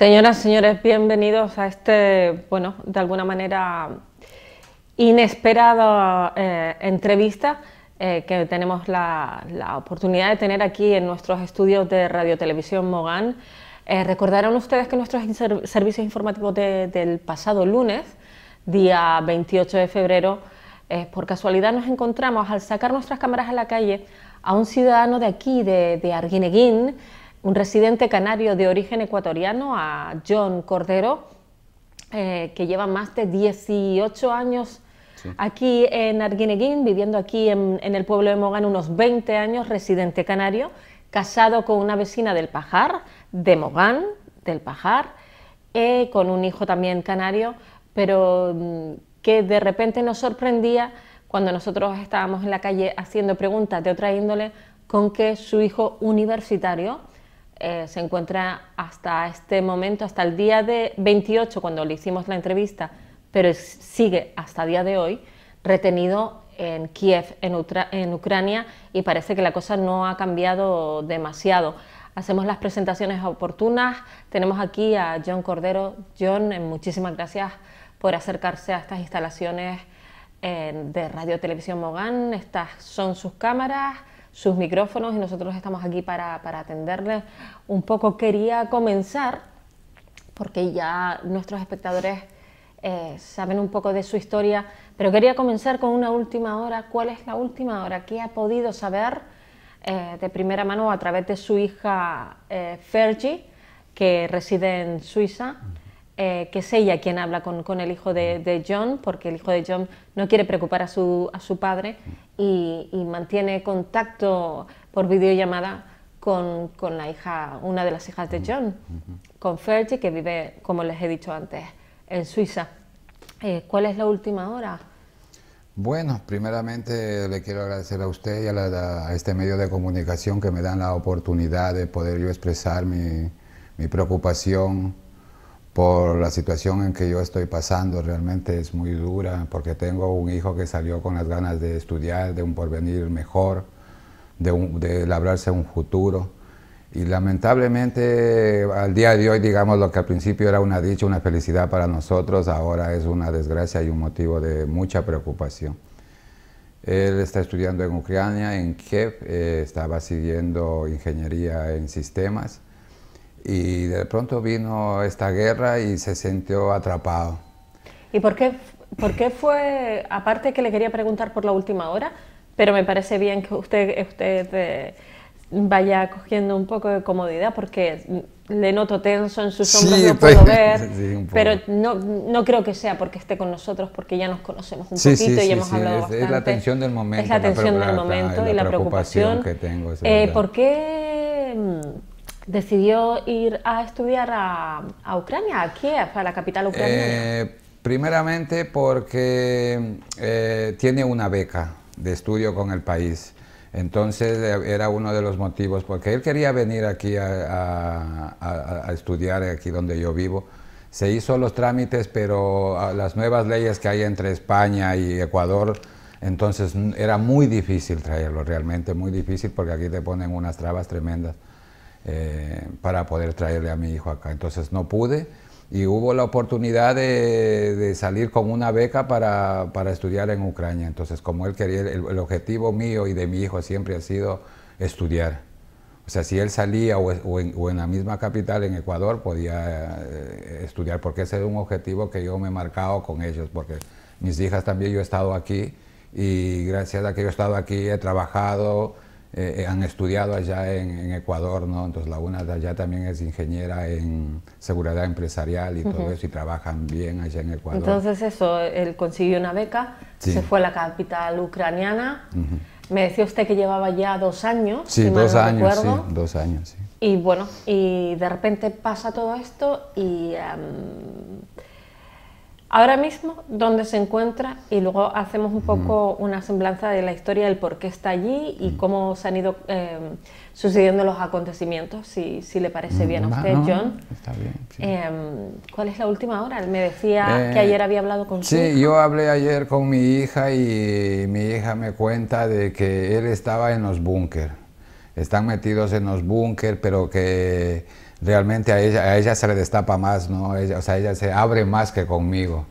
Señoras, señores, bienvenidos a este, bueno, de alguna manera inesperada eh, entrevista eh, que tenemos la, oportunidad de tener aquí en nuestros estudios de Radio Televisión Mogán. Eh, recordarán ustedes que nuestros servicios informativos del pasado lunes, día 28 de febrero, por casualidad nos encontramos al sacar nuestras cámaras a la calle a un ciudadano de aquí, de, de Arguineguín, un residente canario de origen ecuatoriano, a John Cordero, eh, que lleva más de 18 años aquí en Arguineguín, viviendo aquí en, el pueblo de Mogán unos 20 años, residente canario, casado con una vecina del Pajar, de Mogán, del Pajar, eh, con un hijo también canario, pero mm, que de repente nos sorprendía cuando nosotros estábamos en la calle haciendo preguntas de otra índole con que su hijo universitario eh, se encuentra hasta este momento, hasta el día de 28 cuando le hicimos la entrevista, pero sigue hasta día de hoy retenido en Kiev, en, Ucrania, y parece que la cosa no ha cambiado demasiado. Hacemos las presentaciones oportunas. Tenemos aquí a John Cordero. John, eh, muchísimas gracias por acercarse a estas instalaciones eh, de Radio Televisión Mogán. Estas son sus cámaras sus micrófonos y nosotros estamos aquí para, para atenderles. Un poco quería comenzar, porque ya nuestros espectadores eh, saben un poco de su historia, pero quería comenzar con una última hora. ¿Cuál es la última hora? ¿Qué ha podido saber eh, de primera mano a través de su hija eh, Fergie, que reside en Suiza? que es ella quien habla con, con el hijo de, de, John, porque el hijo de John no quiere preocupar a su, a su padre y, mantiene contacto por videollamada con, con, la hija, una de las hijas de John, con Fergie, que vive, como les he dicho antes, en Suiza. Eh, ¿Cuál es la última hora? Bueno, primeramente le quiero agradecer a usted y a, a, este medio de comunicación que me dan la oportunidad de poder yo expresar mi, mi preocupación por la situación en que yo estoy pasando, realmente es muy dura, porque tengo un hijo que salió con las ganas de estudiar, de un porvenir mejor, de, labrarse un futuro. Y lamentablemente al día de hoy, digamos, lo que al principio era una dicha, una felicidad para nosotros, ahora es una desgracia y un motivo de mucha preocupación. Él está estudiando en Ucrania, en Kiev, eh, estaba siguiendo ingeniería en sistemas y de pronto vino esta guerra y se sintió atrapado. ¿Y por qué, por qué fue, aparte que le quería preguntar por la última hora, pero me parece bien que usted, usted eh, vaya cogiendo un poco de comodidad porque le noto tenso en sus hombros, sí, no puedo ver, pero no, no, creo que sea porque esté con nosotros, porque ya nos conocemos un poquito y hemos hablado es, la tensión del momento. Es la tensión del momento y la preocupación, que tengo. Eh, ¿Por qué...? decidió ir a estudiar a, Ucrania, a Kiev, a la capital ucraniana? Eh, primeramente porque eh, tiene una beca de estudio con el país. Entonces eh, era uno de los motivos, porque él quería venir aquí a, a estudiar aquí donde yo vivo. Se hizo los trámites, pero ah, las nuevas leyes que hay entre España y Ecuador, entonces era muy difícil traerlo, realmente muy difícil, porque aquí te ponen unas trabas tremendas. Eh, para poder traerle a mi hijo acá. Entonces no pude y hubo la oportunidad de, salir con una beca para, para, estudiar en Ucrania. Entonces como él quería, el, objetivo mío y de mi hijo siempre ha sido estudiar. O sea, si él salía o, en, la misma capital, en Ecuador, podía eh, estudiar, porque ese es un objetivo que yo me he marcado con ellos, porque mis hijas también yo he estado aquí y gracias a que yo he estado aquí he trabajado, eh, eh, han estudiado allá en, Ecuador, ¿no? Entonces la una de allá también es ingeniera en seguridad empresarial y todo eso y trabajan bien allá en Ecuador. Entonces eso, él consiguió una beca, se fue a la capital ucraniana. Me decía usted que llevaba ya dos años. Sí, dos, años, sí dos años, Y bueno, y de repente pasa todo esto y em, ahora mismo dónde se encuentra y luego hacemos un mm. poco una semblanza de la historia, del por qué está allí y mm. cómo se han ido eh, sucediendo los acontecimientos, si, si le parece bien a mm, usted, John. Está bien. Em, ¿Cuál es la última hora? Me decía eh, que ayer había hablado con su yo hablé ayer con mi hija y mi hija me cuenta de que él estaba en los búnker. Están metidos en los búnker, pero que realmente a ella, a ella se le destapa más, ¿no? Ella, o sea, ella se abre más que conmigo.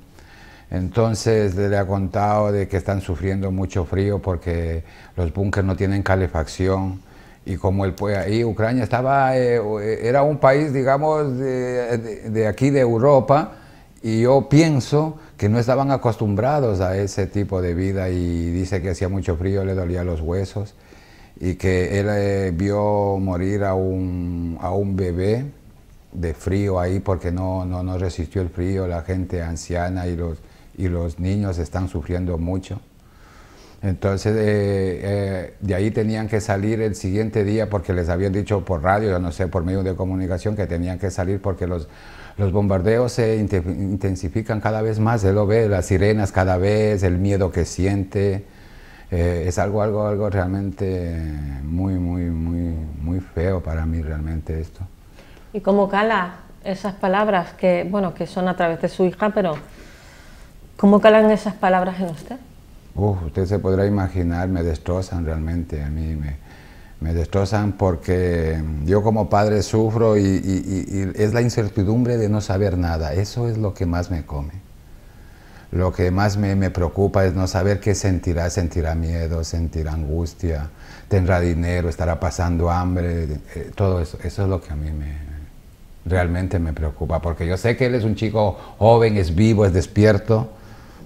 Entonces le ha contado de que están sufriendo mucho frío porque los búnkers no tienen calefacción y como el puede ahí Ucrania estaba eh, eh, era un país digamos de, aquí de Europa y yo pienso que no estaban acostumbrados a ese tipo de vida y dice que hacía mucho frío le dolía los huesos y que él eh, vio morir a un, a un bebé de frío ahí porque no, no, no, resistió el frío, la gente anciana y los, y los niños están sufriendo mucho. Entonces eh, eh, de ahí tenían que salir el siguiente día porque les habían dicho por radio, no sé, por medio de comunicación que tenían que salir porque los, los bombardeos se intensifican cada vez más, él lo ve, las sirenas cada vez, el miedo que siente. Eh, es algo, algo, algo realmente muy, muy, muy, muy feo para mí realmente esto. ¿Y cómo cala esas palabras que, bueno, que son a través de su hija, pero cómo calan esas palabras en usted? Uf, usted se podrá imaginar, me destrozan realmente a mí, me, me destrozan porque yo como padre sufro y, es la incertidumbre de no saber nada, eso es lo que más me come. Lo que más me, me preocupa es no saber qué sentirá, sentirá miedo, sentirá angustia, tendrá dinero, estará pasando hambre, eh, todo eso. Eso es lo que a mí me, realmente me preocupa, porque yo sé que él es un chico joven, es vivo, es despierto,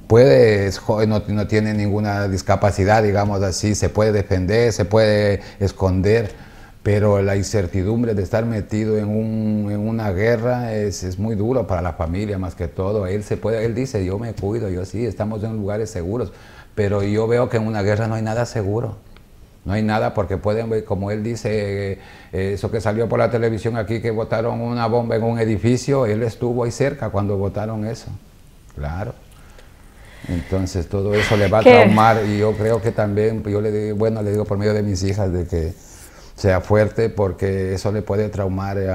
puede, no, no, tiene ninguna discapacidad, digamos así, se puede defender, se puede esconder pero la incertidumbre de estar metido en, una guerra es, muy duro para la familia más que todo. Él, se puede, él dice, yo me cuido, yo sí, estamos en lugares seguros, pero yo veo que en una guerra no hay nada seguro. No hay nada porque pueden, como él dice, eh, eh, eso que salió por la televisión aquí, que botaron una bomba en un edificio, él estuvo ahí cerca cuando botaron eso. Claro. Entonces todo eso le va a traumar y yo creo que también, yo le digo, bueno, le digo por medio de mis hijas de que sea fuerte porque eso le puede traumar, eh,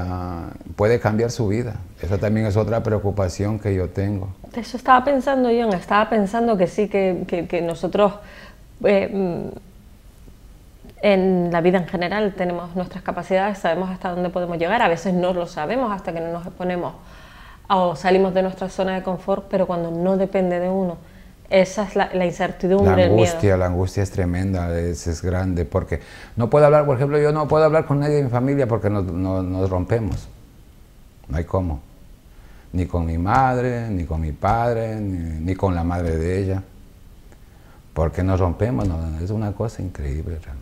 puede cambiar su vida. ...eso también es otra preocupación que yo tengo. Eso estaba pensando yo, estaba pensando que sí, que, nosotros eh, mm, en la vida en general tenemos nuestras capacidades, sabemos hasta dónde podemos llegar, a veces no lo sabemos hasta que no nos exponemos o salimos de nuestra zona de confort, pero cuando no depende de uno, esa es la, incertidumbre. La angustia, la angustia es tremenda, es, es, grande, porque no puedo hablar, por ejemplo, yo no puedo hablar con nadie de mi familia porque nos, rompemos. No hay cómo. Ni con mi madre, ni con mi padre, ni, con la madre de ella. Porque nos rompemos, es una cosa increíble realmente.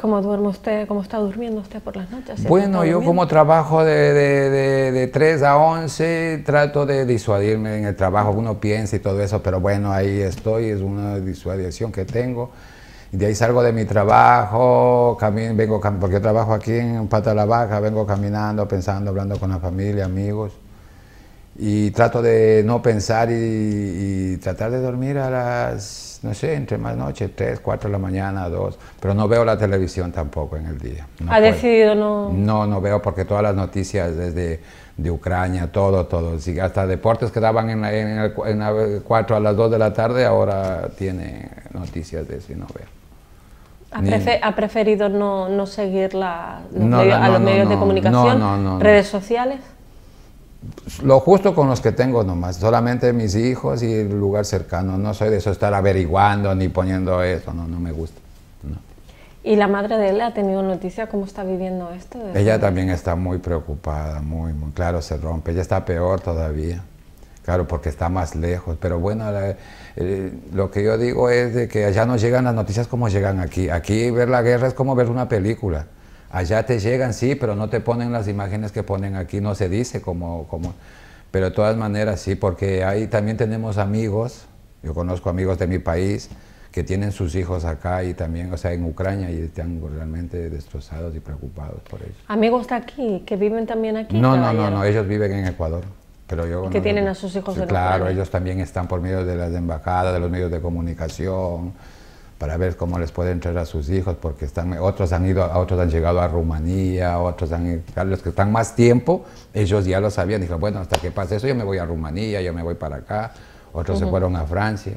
¿Cómo duerme usted? ¿Cómo está durmiendo usted por las noches? Bueno, yo como trabajo de, de, de, 3 a 11, trato de disuadirme en el trabajo, uno piensa y todo eso, pero bueno, ahí estoy, es una disuadiación que tengo. De ahí salgo de mi trabajo, vengo, porque trabajo aquí en Pata la Baja, vengo caminando, pensando, hablando con la familia, amigos y trato de no pensar y, tratar de dormir a las, no sé, entre más noche 3, 4 de la mañana, 2, pero no veo la televisión tampoco en el día. ¿Ha decidido no? No, no veo porque todas las noticias desde de Ucrania, todo, todo, hasta deportes que daban en, la, en, 4 a las 2 de la tarde, ahora tiene noticias de eso y no veo. Ha, preferido no, no seguir la, los medios, a los medios de comunicación, redes sociales lo justo con los que tengo nomás, solamente mis hijos y el lugar cercano. No soy de eso estar averiguando ni poniendo eso, no, no me gusta. ¿Y la madre de él ha tenido noticia cómo está viviendo esto? Ella también está muy preocupada, muy, muy claro, se rompe. Ella está peor todavía, claro, porque está más lejos. Pero bueno, eh, lo que yo digo es de que allá no llegan las noticias como llegan aquí. Aquí ver la guerra es como ver una película. Allá te llegan, sí, pero no te ponen las imágenes que ponen aquí, no se dice como... como pero de todas maneras sí, porque ahí también tenemos amigos, yo conozco amigos de mi país que tienen sus hijos acá y también, o sea, en Ucrania y están realmente destrozados y preocupados por ellos. Amigos de aquí, que viven también aquí. No, no, no, no, ellos viven en Ecuador. Pero yo que tienen a sus hijos Claro, ellos también están por medio de las embajadas, de los medios de comunicación, para ver cómo les puede entrar a sus hijos, porque están, otros han ido, otros han llegado a Rumanía, otros han los que están más tiempo, ellos ya lo sabían, dijeron, bueno, hasta que pase eso yo me voy a Rumanía, yo me voy para acá, otros se fueron a Francia,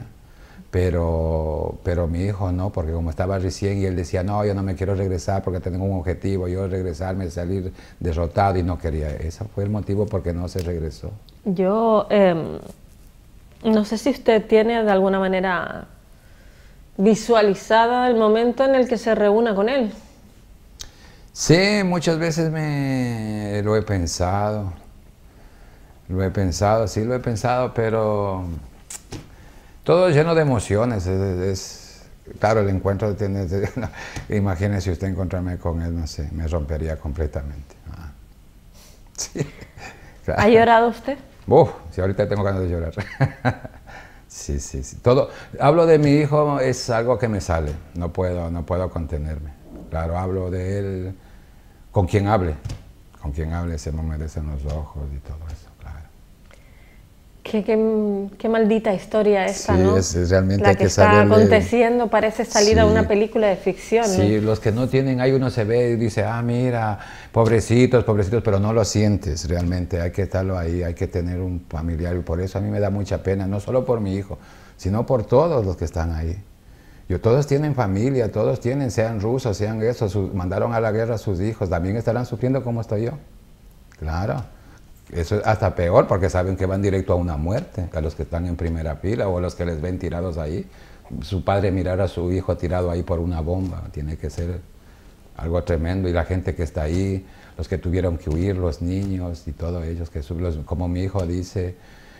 pero, pero mi hijo no, porque como estaba recién y él decía, no, yo no me quiero regresar porque tengo un objetivo, yo regresarme, salir derrotado y no quería, ese fue el motivo porque no se regresó. Yo, em, no sé si usted tiene de alguna manera visualizada el momento en el que se reúna con Él. Sí, muchas veces me lo he pensado, lo he pensado, sí lo he pensado, pero todo lleno de emociones. Es, claro, el encuentro tiene, si imagínese usted encontrarme con él, no sé, me rompería completamente. Ah. ¿Ha llorado usted? si ahorita tengo ganas de llorar. Sí, sí, sí. Todo, hablo de mi hijo, es algo que me sale. No puedo, no puedo contenerme. Claro, hablo de él con quien hable. Con quien hable, se me merecen los ojos y todo eso. Qué, qué, qué, maldita historia esta, sí, ¿no? Es, realmente que, está aconteciendo parece salida a una película de ficción. Sí, los que no tienen, ahí uno se ve y dice, ah, mira, pobrecitos, pobrecitos, pero no lo sientes realmente, hay que estarlo ahí, hay que tener un familiar y por eso a mí me da mucha pena, no solo por mi hijo, sino por todos los que están ahí. Yo, todos tienen familia, todos tienen, sean rusos, sean eso, mandaron a la guerra a sus hijos, también estarán sufriendo como estoy yo. Claro. Eso es hasta peor porque saben que van directo a una muerte, a los que están en primera fila o a los que les ven tirados ahí. Su padre mirar a su hijo tirado ahí por una bomba, tiene que ser algo tremendo. Y la gente que está ahí, los que tuvieron que huir, los niños y todos ellos, que como mi hijo dice,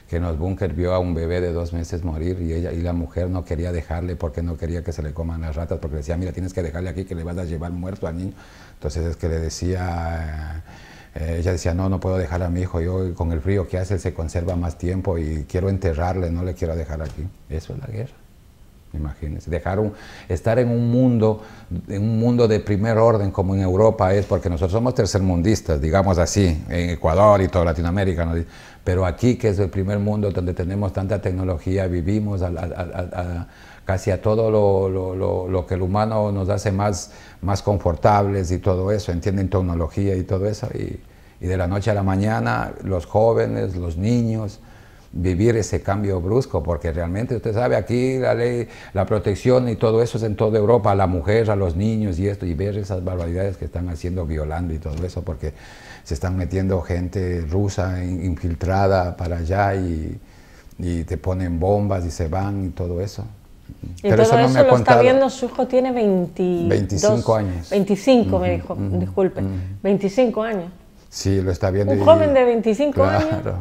que en los búnker vio a un bebé de dos meses morir y ella y la mujer no quería dejarle porque no quería que se le coman las ratas, porque decía, mira, tienes que dejarle aquí que le van a llevar muerto al niño. Entonces es que le decía... Eh, ella decía, no, no puedo dejar a mi hijo, yo con el frío que hace se conserva más tiempo y quiero enterrarle, no le quiero dejar aquí. Eso es la guerra. Imagínense, dejaron estar en un mundo, en un mundo de primer orden como en Europa es, porque nosotros somos tercermundistas, digamos así, en Ecuador y toda Latinoamérica, pero aquí que es el primer mundo donde tenemos tanta tecnología, vivimos casi a todo lo, lo, lo, lo, que el humano nos hace más, más confortables y todo eso, entienden tecnología y todo eso, y, y de la noche a la mañana los jóvenes, los niños, vivir ese cambio brusco, porque realmente usted sabe, aquí la ley, la protección y todo eso es en toda Europa, a la mujer, a los niños y esto, y ver esas barbaridades que están haciendo, violando y todo eso, porque se están metiendo gente rusa infiltrada para allá y, te ponen bombas y se van y todo eso. Y Pero eso, no lo está viendo, su hijo tiene 25 años. 25 me dijo, disculpe, 25 años. Sí, lo está viendo. Un joven de 25 claro. años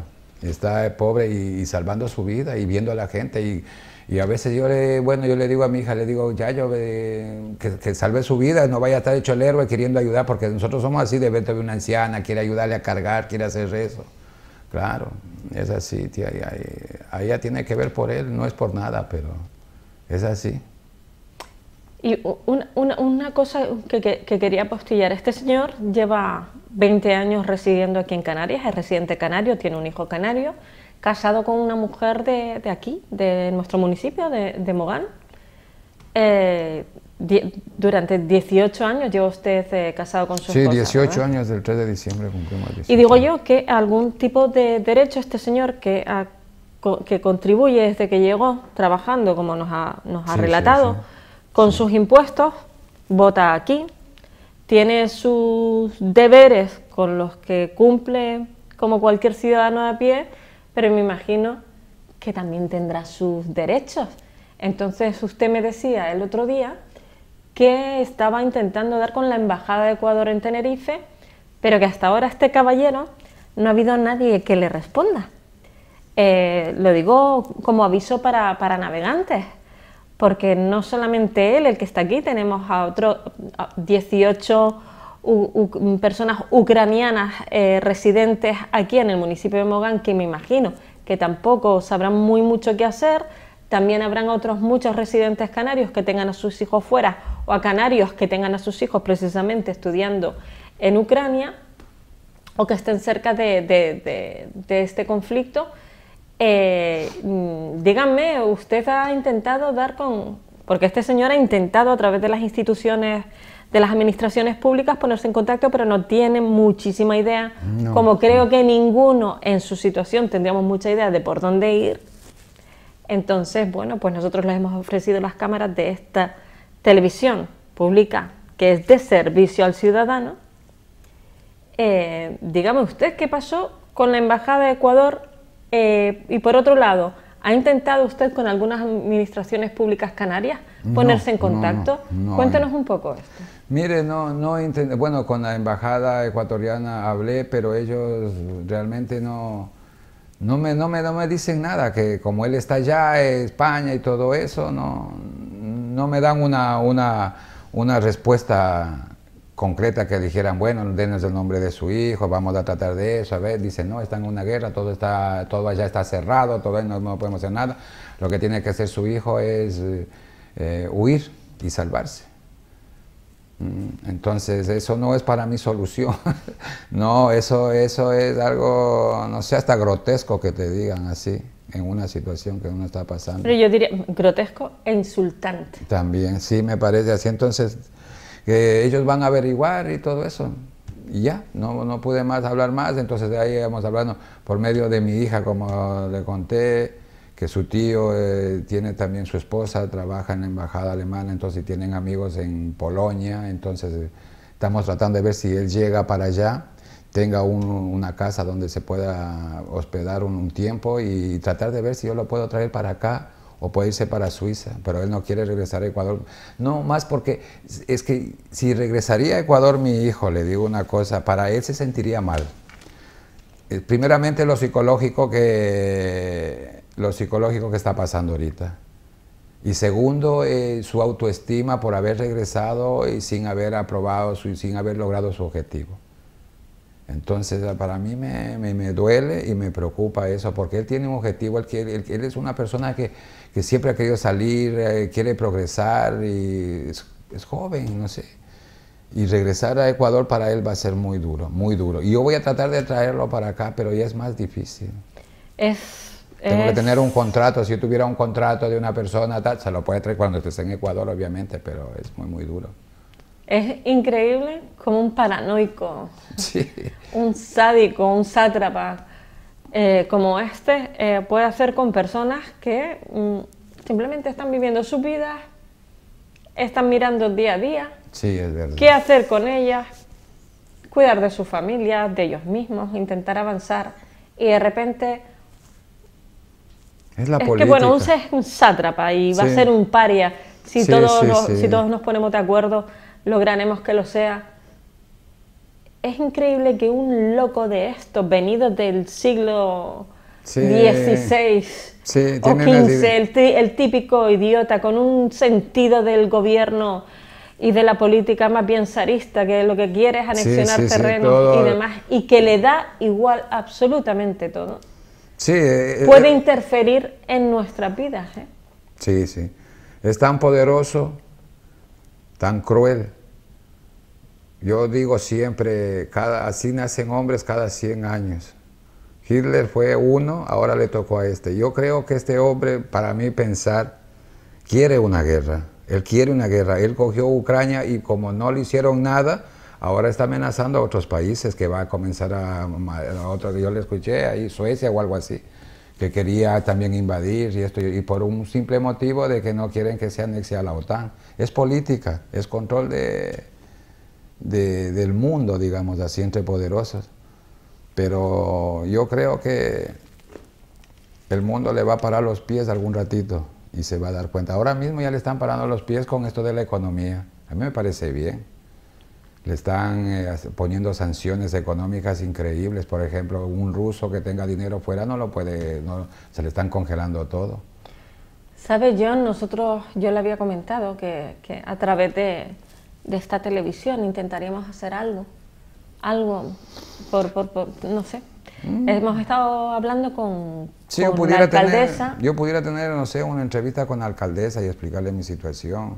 está pobre y, salvando su vida y viendo a la gente. Y, y, a veces yo le, bueno, yo le digo a mi hija, le digo, ya yo, eh, que, que, salve su vida, no vaya a estar hecho el héroe queriendo ayudar, porque nosotros somos así, de de una anciana, quiere ayudarle a cargar, quiere hacer eso. Claro, es así, tía, ahí, ahí, ahí ya tiene que ver por él, no es por nada, pero es así. Y una, cosa que, quería postillar, este señor lleva 20 años residiendo aquí en Canarias, es residente canario, tiene un hijo canario, casado con una mujer de, aquí, de nuestro municipio, de, Mogán. Eh, durante 18 años lleva usted eh, casado con su Sí, 18 años, del 3 de diciembre cumplimos 18 Y digo yo que algún tipo de derecho este señor que que contribuye desde que llegó trabajando, como nos ha, relatado, con sus impuestos, vota aquí, tiene sus deberes con los que cumple como cualquier ciudadano a pie, pero me imagino que también tendrá sus derechos. Entonces usted me decía el otro día que estaba intentando dar con la Embajada de Ecuador en Tenerife, pero que hasta ahora este caballero no ha habido nadie que le responda. Eh, lo digo como aviso para navegantes, porque no solamente él, el que está aquí, tenemos a otros 18 personas ucranianas eh, residentes aquí en el municipio de Mogán, que me imagino que tampoco sabrán muy mucho qué hacer. También habrán otros muchos residentes canarios que tengan a sus hijos fuera o a canarios que tengan a sus hijos precisamente estudiando en Ucrania o que estén cerca de este conflicto. Eh, mm, díganme, usted ha intentado dar con, porque este señor ha intentado a través de las instituciones de las administraciones públicas ponerse en contacto, pero no tiene muchísima idea, como creo que ninguno en su situación tendríamos mucha idea de por dónde ir. Entonces, bueno, pues nosotros les hemos ofrecido las cámaras de esta televisión pública, que es de servicio al ciudadano. Eh, dígame usted qué pasó con la Embajada de Ecuador eh, y por otro lado, ¿ha intentado usted con algunas administraciones públicas canarias ponerse en contacto? Cuéntenos un poco esto. Mire, no, no bueno, con la embajada ecuatoriana hablé, pero ellos realmente no, no me, no me, me dicen nada, que como él está allá, en España y todo eso, no, no me dan una, una, una respuesta concreta que dijeran, bueno, denos el nombre de su hijo, vamos a tratar de eso, a ver, dicen, no, están en una guerra, todo está, todo ya está cerrado, todavía no, no, podemos hacer nada, lo que tiene que hacer su hijo es eh, huir y salvarse. Mm, entonces, eso no es para mi solución. no, eso, eso es algo, no sé, hasta grotesco que te digan así en una situación que uno está pasando. Pero yo diría grotesco e insultante. También, sí, me parece así. Entonces, que ellos van a averiguar y todo eso. Y ya, no, no pude más hablar más, entonces de ahí íbamos hablando por medio de mi hija, como le conté, que su tío eh, tiene también su esposa, trabaja en la embajada alemana, entonces tienen amigos en Polonia, entonces eh, estamos tratando de ver si él llega para allá tenga una casa donde se pueda hospedar un tiempo y tratar de ver si yo lo puedo traer para acá o puede irse para Suiza, pero él no quiere regresar a Ecuador. No, más porque es que si regresaría a Ecuador mi hijo, le digo una cosa, para él se sentiría mal. Eh, primeramente lo psicológico que, lo psicológico que está pasando ahorita. Y segundo, eh, su autoestima por haber regresado y sin haber aprobado, sin haber logrado su objetivo. Entonces, eh, para mí me, duele y me preocupa eso, porque él tiene un objetivo, él, es una persona que, siempre ha querido salir, eh, quiere progresar y es, joven, no sé. Y regresar a Ecuador para él va a ser muy duro, muy duro. Y yo voy a tratar de traerlo para acá, pero ya es más difícil. tengo que tener un contrato. Si yo tuviera un contrato de una persona, tal, se lo puede traer cuando esté en Ecuador, obviamente, pero es muy, muy duro. Es increíble como un paranoico, un sádico, un sátrapa eh, como este eh, puede hacer con personas que mm, simplemente están viviendo su vida, están mirando día a día, qué hacer con ellas, cuidar de su familia, de ellos mismos, intentar avanzar y de repente... Es, la que bueno, un, es un sátrapa y va a ser un paria si, todos, si todos nos ponemos de acuerdo lograremos que lo sea. Es increíble que un loco de estos, venido del siglo XVI o XV, el, típico idiota con un sentido del gobierno y de la política más bien zarista, que lo que quiere es anexionar terreno terrenos y demás, y que le da igual absolutamente todo. Eh, eh, Puede eh, interferir en nuestras vidas. Sí, sí. Es tan poderoso tan cruel. Yo digo siempre, cada, así nacen hombres cada 100 años. Hitler fue uno, ahora le tocó a este. Yo creo que este hombre, para mí pensar, quiere una guerra. Él quiere una guerra. Él cogió Ucrania y como no le hicieron nada, ahora está amenazando a otros países que va a comenzar a, a otros. Yo le escuché ahí Suecia o algo así que quería también invadir y esto, y por un simple motivo de que no quieren que se anexe a la OTAN. Es política, es control de, del mundo, digamos así, entre poderosos. Pero yo creo que el mundo le va a parar los pies algún ratito y se va a dar cuenta. Ahora mismo ya le están parando los pies con esto de la economía. A mí me parece bien le están eh, poniendo sanciones económicas increíbles. Por ejemplo, un ruso que tenga dinero fuera no lo puede, no, se le están congelando todo. Sabe John, nosotros, yo le había comentado que, a través de, esta televisión intentaríamos hacer algo, algo, por, no sé. Mm. Hemos estado hablando con, la alcaldesa. yo pudiera tener, no sé, una entrevista con la alcaldesa y explicarle mi situación.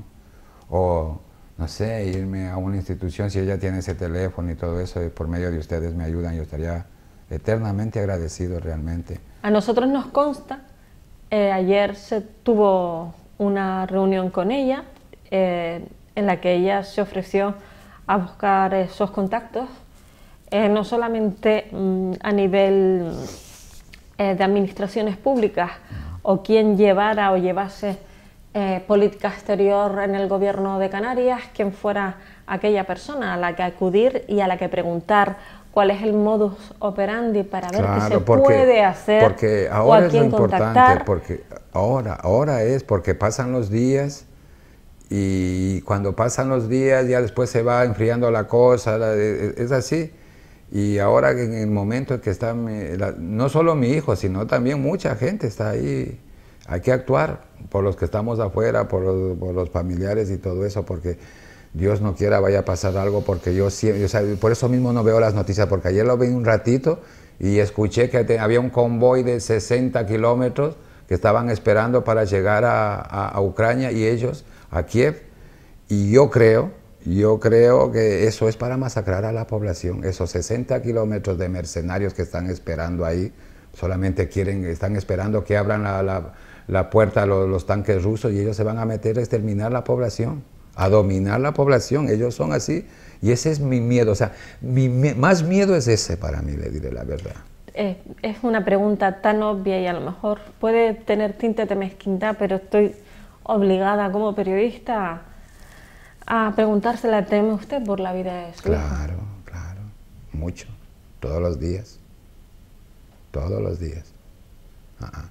O no sé, irme a una institución, si ella tiene ese teléfono y todo eso, y por medio de ustedes me ayudan, yo estaría eternamente agradecido realmente. A nosotros nos consta, eh, ayer se tuvo una reunión con ella, eh, en la que ella se ofreció a buscar esos contactos, eh, no solamente mm, a nivel de administraciones públicas o quien llevara o llevase eh, política exterior en el gobierno de Canarias, ...quien fuera aquella persona a la que acudir y a la que preguntar cuál es el modus operandi para ver qué se puede hacer porque ahora o a quién es lo importante porque ahora ahora es porque pasan los días y cuando pasan los días ya después se va enfriando la cosa es, así y ahora en el momento en que está no solo mi hijo sino también mucha gente está ahí hay que actuar por los que estamos afuera, por los, familiares y todo eso, porque Dios no quiera vaya a pasar algo, porque yo siempre, por eso mismo no veo las noticias, porque ayer lo vi un ratito y escuché que había un convoy de 60 kilómetros que estaban esperando para llegar a, Ucrania y ellos a Kiev. Y yo creo, yo creo que eso es para masacrar a la población, esos 60 kilómetros de mercenarios que están esperando ahí, solamente quieren, están esperando que abran la la puerta a los, tanques rusos y ellos se van a meter a exterminar la población, a dominar la población, ellos son así. Y ese es mi miedo, o sea, mi, más miedo es ese para mí, le diré la verdad. Eh, es una pregunta tan obvia y a lo mejor puede tener tinte de mezquindad, pero estoy obligada como periodista a preguntársela, ¿teme usted por la vida de su Claro, claro, mucho, todos los días, todos los días. Ah, ah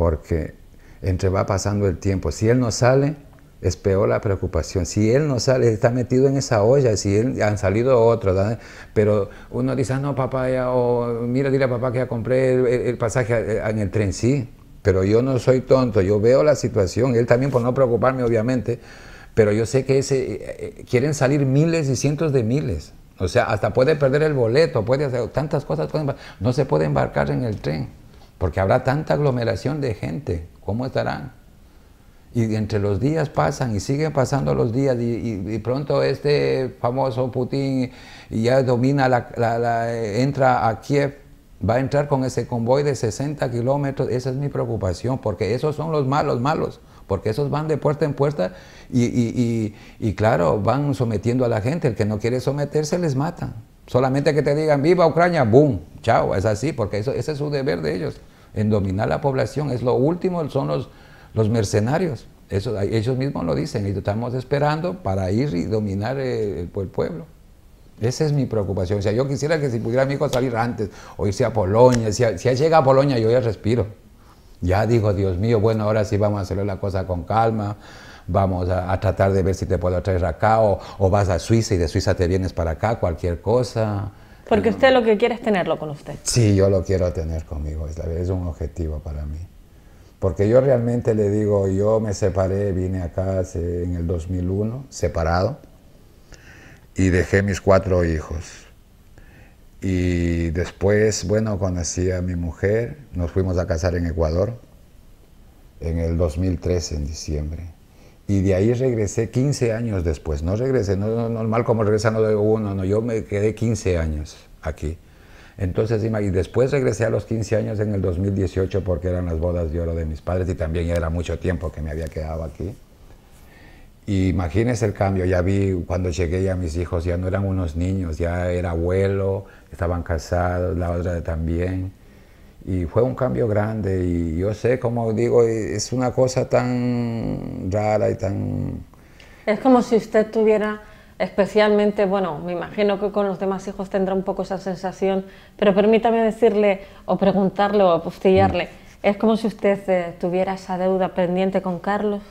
porque entre va pasando el tiempo, si él no sale, es peor la preocupación. Si él no sale, está metido en esa olla, si él, han salido otros, pero uno dice, ah, no, papá, o mira, dile a papá que ya compré el, pasaje en el tren, sí, pero yo no soy tonto, yo veo la situación, él también por no preocuparme, obviamente, pero yo sé que ese, eh, eh, quieren salir miles y cientos de miles, o sea, hasta puede perder el boleto, puede hacer tantas cosas, no se puede embarcar en el tren porque habrá tanta aglomeración de gente, ¿cómo estarán? Y entre los días pasan y siguen pasando los días y, pronto este famoso Putin ya domina, la, eh, entra a Kiev, va a entrar con ese convoy de 60 kilómetros, esa es mi preocupación, porque esos son los malos, malos, porque esos van de puerta en puerta y, y claro, van sometiendo a la gente, el que no quiere someterse les matan. Solamente que te digan, viva Ucrania, boom, chao, es así, porque eso, ese es su deber de ellos, en dominar la población. Es lo último, son los, mercenarios. ellos mismos lo dicen y estamos esperando para ir y dominar eh, el, pueblo. Esa es mi preocupación. O sea, yo quisiera que si pudiera mi hijo salir antes, o irse a Polonia. Si, él llega a Polonia, yo ya respiro. Ya digo, Dios mío, bueno, ahora sí vamos a hacer la cosa con calma vamos a, tratar de ver si te puedo traer acá, o, vas a Suiza y de Suiza te vienes para acá, cualquier cosa. Porque usted lo que quiere es tenerlo con usted. Sí, yo lo quiero tener conmigo, es, es un objetivo para mí. Porque yo realmente le digo, yo me separé, vine acá en el 2001, separado, y dejé mis cuatro hijos. Y después, bueno, conocí a mi mujer, nos fuimos a casar en Ecuador, en el 2013, en diciembre. Y de ahí regresé 15 años después. No regresé, no, normal como regresa no de uno, no, yo me quedé 15 años aquí. Entonces, y después regresé a los 15 años en el 2018 porque eran las bodas de oro de mis padres y también era mucho tiempo que me había quedado aquí. Y imagínense el cambio, ya vi cuando llegué ya mis hijos, ya no eran unos niños, ya era abuelo, estaban casados, la otra también y fue un cambio grande y yo sé, como digo, es una cosa tan rara y tan... Es como si usted tuviera especialmente, bueno, me imagino que con los demás hijos tendrá un poco esa sensación, pero permítame decirle o preguntarle o apostillarle, mm. ¿es como si usted eh, tuviera esa deuda pendiente con Carlos?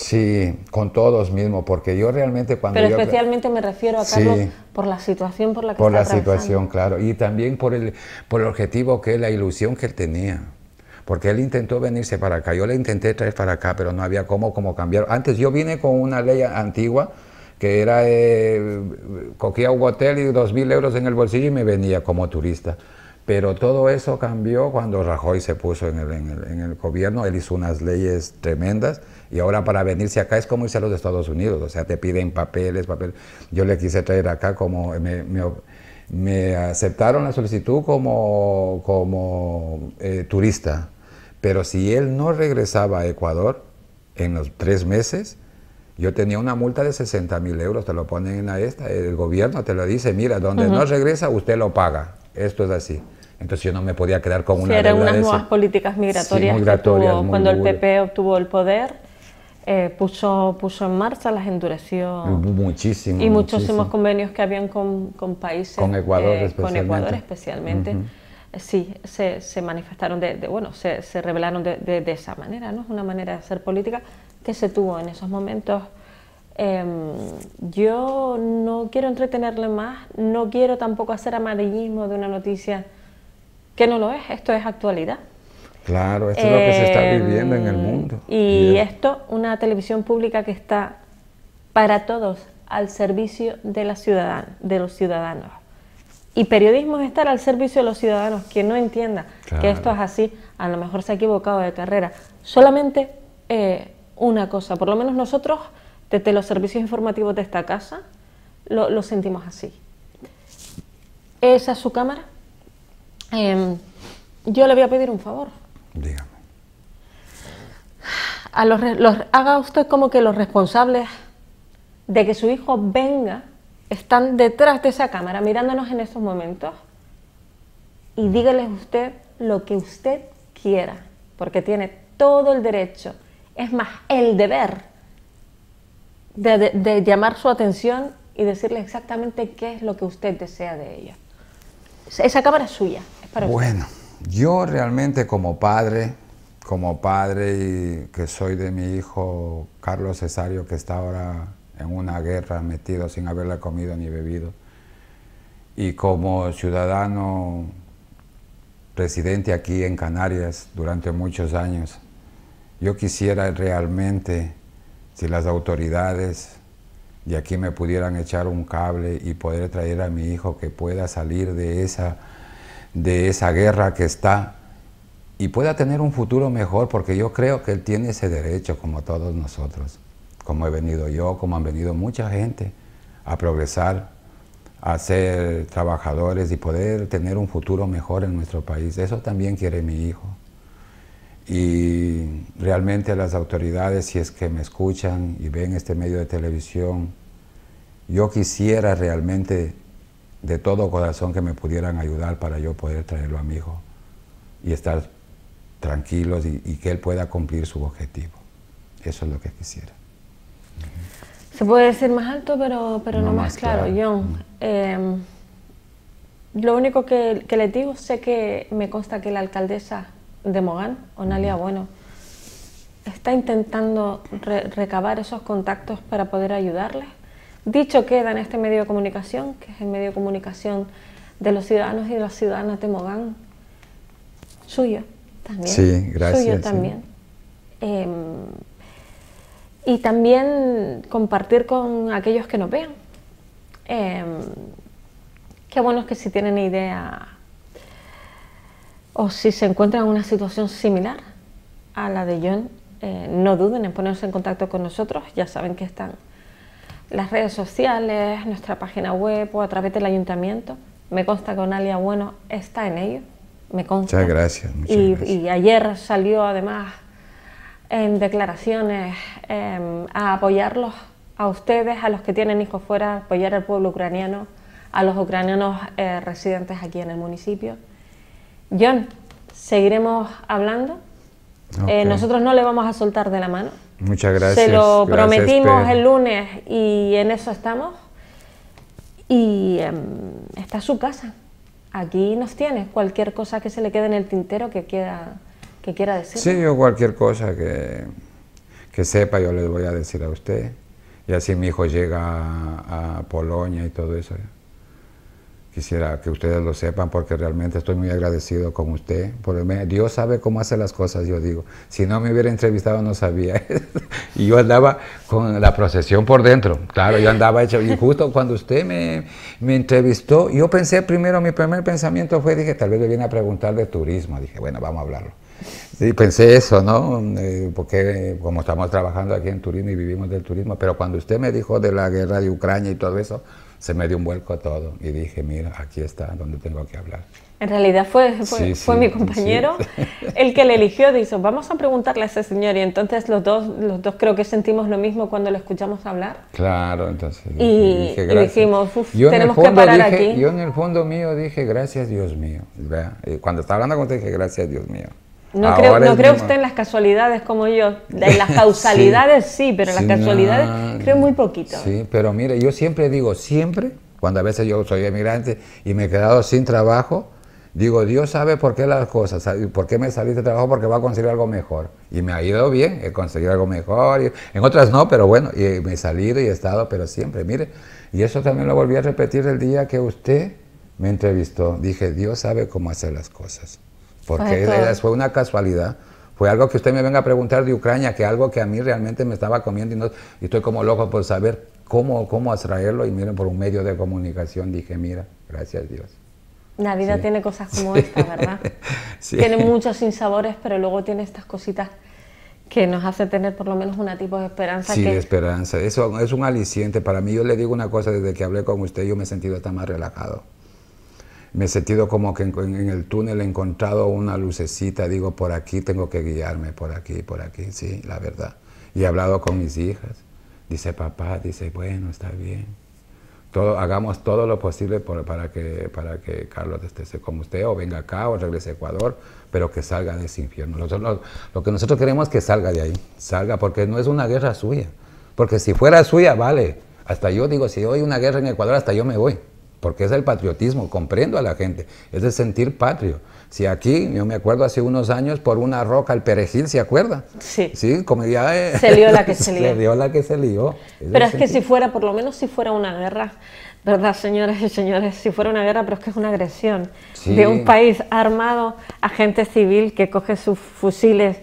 Sí, con todos mismo, porque yo realmente cuando... Pero especialmente me refiero a Carlos por la situación por la que Por la situación, claro, y también por el, por el objetivo que es la ilusión que él tenía. Porque él intentó venirse para acá, yo le intenté traer para acá, pero no había cómo, cómo cambiar. Antes yo vine con una ley antigua, que era, eh, cogía un hotel y dos mil euros en el bolsillo y me venía como turista. Pero todo eso cambió cuando Rajoy se puso en el, gobierno, él hizo unas leyes tremendas y ahora para venirse acá es como hice los Estados Unidos, o sea, te piden papeles, papeles. Yo le quise traer acá como, me, aceptaron la solicitud como, como eh, turista, pero si él no regresaba a Ecuador en los tres meses, yo tenía una multa de 60 mil euros, te lo ponen en la esta, el gobierno te lo dice, mira, donde no regresa usted lo paga esto es así. Entonces yo no me podía quedar con una... Sí, eran unas nuevas políticas migratorias, cuando el PP obtuvo el poder, eh, puso, puso en marcha, las endureció. Muchísimo. Y muchísimos convenios que habían con, países... Con Ecuador eh, especialmente. Sí, se, se manifestaron, de, bueno, se, se revelaron de, de, de esa manera, ¿no? Es una manera de hacer política que se tuvo en esos momentos Em, yo no quiero entretenerle más, no quiero tampoco hacer amarillismo de una noticia que no lo es, esto es actualidad. Claro, esto es lo que se está em, viviendo en el mundo. Y esto, una televisión pública que está para todos, al servicio de, la de los ciudadanos. Y periodismo es estar al servicio de los ciudadanos, que no entienda que esto es así, a lo mejor se ha equivocado de carrera. Solamente eh, una cosa, por lo menos nosotros desde los servicios informativos de esta casa, lo, sentimos así. Esa es su cámara. Em, yo le voy a pedir un favor. Dígame. haga usted como que los responsables de que su hijo venga están detrás de esa cámara mirándonos en estos momentos y dígales usted lo que usted quiera, porque tiene todo el derecho, es más, el deber de, llamar su atención y decirle exactamente qué es lo que usted desea de ella. Esa cámara es suya, es para bueno, yo realmente como padre, como padre que soy de mi hijo Carlos Cesario, que está ahora en una guerra metido sin haberla comido ni bebido, y como ciudadano residente aquí en Canarias durante muchos años, yo quisiera realmente si este, las autoridades de aquí me pudieran echar un cable y poder traer a mi hijo que pueda salir de esa, de esa guerra que está y pueda tener un futuro mejor, porque yo creo que él tiene ese derecho como todos nosotros, como he venido yo, como han venido mucha gente a progresar, a ser trabajadores y poder tener un futuro mejor en nuestro país. Eso también quiere mi hijo y realmente las autoridades, si es que me escuchan y ven este medio de televisión, yo quisiera realmente de todo corazón que me pudieran ayudar para yo poder traerlo a mi hijo y estar tranquilos y, que él pueda cumplir su objetivo. Eso es lo que quisiera. Se puede decir más alto, pero, pero no, más, claro. yo John, mm. em, lo único que, que le digo, sé que me consta que la alcaldesa de Mogán, Onalia Bueno, está intentando recabar esos contactos para poder ayudarles. Dicho queda en este medio de comunicación, que es el medio de comunicación de los ciudadanos y de las ciudadanas de Mogán, suyo también. Sí, gracias. Suyo también. Em, y también compartir con aquellos que no vean. Em, qué bueno es que si tienen idea o si se encuentran en una situación similar a la de John, eh, no duden en ponerse en contacto con nosotros, ya saben que están las redes sociales, nuestra página web o a través del ayuntamiento. Me consta que Onalia Bueno está en ello, me consta. Muchas gracias. y, ayer salió además en declaraciones em, a apoyarlos a ustedes, a los que tienen hijos fuera, apoyar al pueblo ucraniano, a los ucranianos eh, residentes aquí en el municipio. John, seguiremos hablando. Eh, nosotros no le vamos a soltar de la mano. Muchas gracias. Se lo prometimos el lunes y en eso estamos. Y em, está su casa. Aquí nos tiene cualquier cosa que se le quede en el tintero que quiera, que quiera decir. Sí, o cualquier cosa que, sepa yo le voy a decir a usted. Y así mi hijo llega a Polonia y todo eso. Quisiera que ustedes lo sepan porque realmente estoy muy agradecido con usted. Dios sabe cómo hace las cosas, yo digo. Si no me hubiera entrevistado no sabía. y yo andaba con la procesión por dentro. Claro, yo andaba hecho. Y justo cuando usted me, entrevistó, yo pensé primero, mi primer pensamiento fue, dije, tal vez le viene a preguntar de turismo. Dije, bueno, vamos a hablarlo. Y pensé eso, ¿no? Eh, porque como estamos trabajando aquí en turismo y vivimos del turismo, pero cuando usted me dijo de la guerra de Ucrania y todo eso, se me dio un vuelco a todo y dije, mira, aquí está donde tengo que hablar. En realidad fue, fue, mi compañero el que le eligió, dijo, vamos a preguntarle a ese señor. Y entonces los dos, los dos creo que sentimos lo mismo cuando lo escuchamos hablar. Claro, entonces. Y, dijimos, uf, tenemos que parar aquí. Yo en el fondo mío dije, gracias Dios mío. cuando estaba hablando contigo dije, gracias Dios mío. No creo, no usted en las casualidades como yo. En las causalidades sí, pero en las casualidades creo muy poquito. Sí, pero mire, yo siempre digo, siempre, cuando a veces yo soy emigrante y me he quedado sin trabajo, digo, Dios sabe por qué las cosas, por qué me salí de trabajo, porque va a conseguir algo mejor. Y me ha ido bien, he conseguido algo mejor. Y, en otras no, pero bueno, y me he salido y he estado, pero siempre, mire. Y eso también lo volví a repetir el día que usted me entrevistó. Dije, Dios sabe cómo hacer las cosas porque fue una casualidad. Fue algo que usted me venga a preguntar de Ucrania, que algo que a mí realmente me estaba comiendo y, estoy como loco por saber cómo, cómo atraerlo. Y miren, por un medio de comunicación dije, mira, gracias Dios. La vida tiene cosas como esta, ¿verdad? Tiene muchos sinsabores, pero luego tiene estas cositas que nos hace tener por lo menos un tipo de esperanza. Sí, esperanza. Eso es un aliciente. Para mí, yo le digo una cosa, desde que hablé con usted, yo me he sentido hasta más relajado me he sentido como que en, el túnel he encontrado una lucecita, digo, por aquí tengo que guiarme, por aquí, por aquí, sí, la verdad. Y he hablado con mis hijas, dice papá, dice, bueno, está bien. Todo, hagamos todo lo posible para, que, para que Carlos esté como usted, o venga acá, o regrese a Ecuador, pero que salga de ese infierno. lo, que nosotros queremos es que salga de ahí, salga, porque no es una guerra suya. Porque si fuera suya, vale. Hasta yo digo, si hoy una guerra en Ecuador, hasta yo me voy porque es el patriotismo, comprendo a la gente, es el sentir patrio. Si aquí, yo me acuerdo hace unos años, por una roca el perejil, ¿se acuerda? Sí. Sí, como ya... Eh, se lió la que se lió. Se lió la que se lió. pero es que si fuera, por lo menos si fuera una guerra, ¿verdad, señoras y señores? Si fuera una guerra, pero es que es una agresión de un país armado a gente civil que coge sus fusiles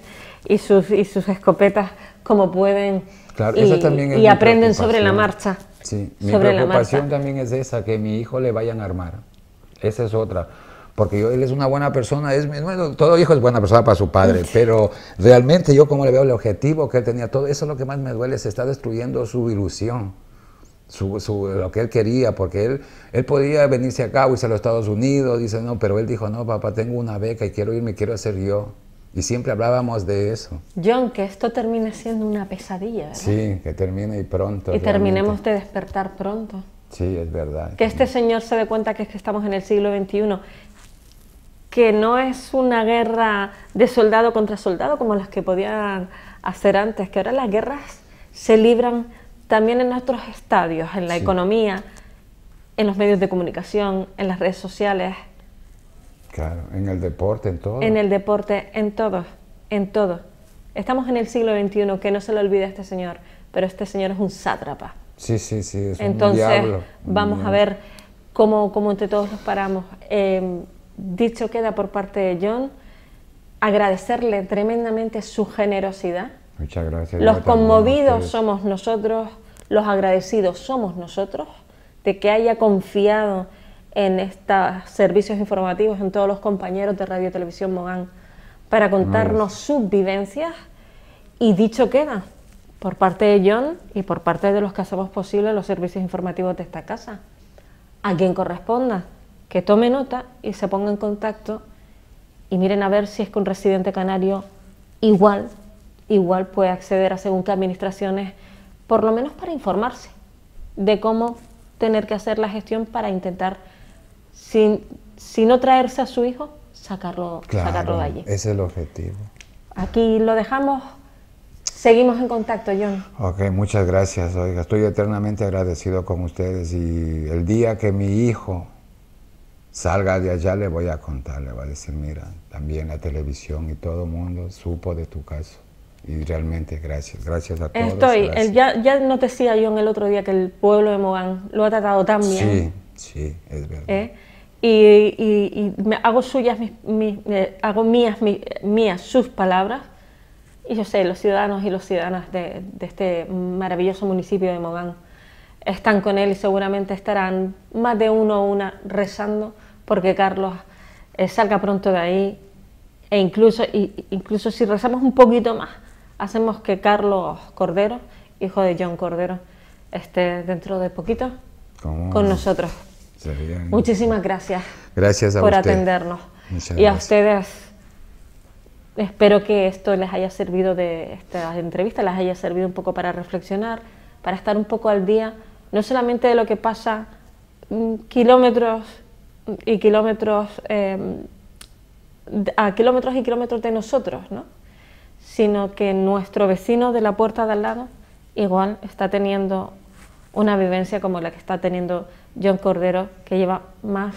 y sus, y sus escopetas como pueden y, aprenden sobre la marcha. Sí, mi preocupación también es esa, que mi hijo le vayan a armar. Esa es otra. Porque él es una buena persona, es, todo hijo es buena persona para su padre, pero realmente yo como le veo el objetivo que él tenía, todo eso es lo que más me duele, se está destruyendo su ilusión. lo que él quería, porque él, él podía venirse acá o irse a los Estados Unidos, dice, no, pero él dijo, no, papá, tengo una beca y quiero irme, quiero hacer yo. Y siempre hablábamos de eso. John, que esto termine siendo una pesadilla, ¿verdad? Sí, que termine y pronto. Y terminemos de despertar pronto. Sí, es verdad. Que este señor se dé cuenta que es que estamos en el siglo XXI, que no es una guerra de soldado contra soldado como las que podían hacer antes, que ahora las guerras se libran también en otros estadios, en la economía, en los medios de comunicación, en las redes sociales, Claro, en el deporte, en todo. En el deporte, en todo, en todo. Estamos en el siglo XXI, que no se lo olvide este señor, pero este señor es un sátrapa. Sí, sí, sí, es Entonces, un diablo. vamos a ver cómo, cómo, entre todos nos paramos. Eh, dicho queda por parte de John, agradecerle tremendamente su generosidad. Muchas gracias. Los conmovidos somos nosotros, los agradecidos somos nosotros, de que haya confiado en estos servicios informativos, en todos los compañeros de Radio Televisión Mogán, para contarnos sus vivencias y dicho queda por parte de John y por parte de los que hacemos posible los servicios informativos de esta casa. A quien corresponda, que tome nota y se ponga en contacto y miren a ver si es que un residente canario igual, igual puede acceder a según qué administraciones, por lo menos para informarse de cómo tener que hacer la gestión para intentar sin, si no traerse a su hijo, sacarlo, sacarlo de allí. Ese es el objetivo. Aquí lo dejamos. Seguimos en contacto, John. Ok, muchas gracias. Oiga, estoy eternamente agradecido con ustedes y el día que mi hijo salga de allá le voy a contar, le voy a decir, mira, también la televisión y todo el mundo supo de tu caso. Y realmente gracias, gracias a todos. Estoy, ya, ya no te decía yo el otro día que el pueblo de Mogán lo ha tratado también Sí, sí, es verdad. ¿Eh? y, hago suyas, eh, hago mías, sus palabras. Y yo sé, los ciudadanos y las ciudadanas de, este maravilloso municipio de Mogán están con él y seguramente estarán más de uno o una rezando porque Carlos eh, salga pronto de ahí e incluso, incluso si rezamos un poquito más, hacemos que Carlos Cordero, hijo de John Cordero, esté dentro de poquito con nosotros Muchísimas gracias. Gracias por atendernos. y a ustedes. Espero que esto les haya servido de esta entrevista, les haya servido un poco para reflexionar, para estar un poco al día, no solamente de lo que pasa mm, kilómetros y kilómetros em, a kilómetros y kilómetros de nosotros, ¿no? sino que nuestro vecino de la puerta de al lado igual está teniendo una vivencia como la que está teniendo John Cordero, que lleva más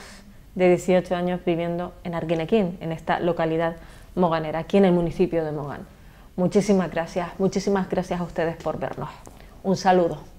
de 18 años viviendo en Arguinequín, en esta localidad moganera, aquí en el municipio de Mogán. Muchísimas gracias, muchísimas gracias a ustedes por vernos. Un saludo.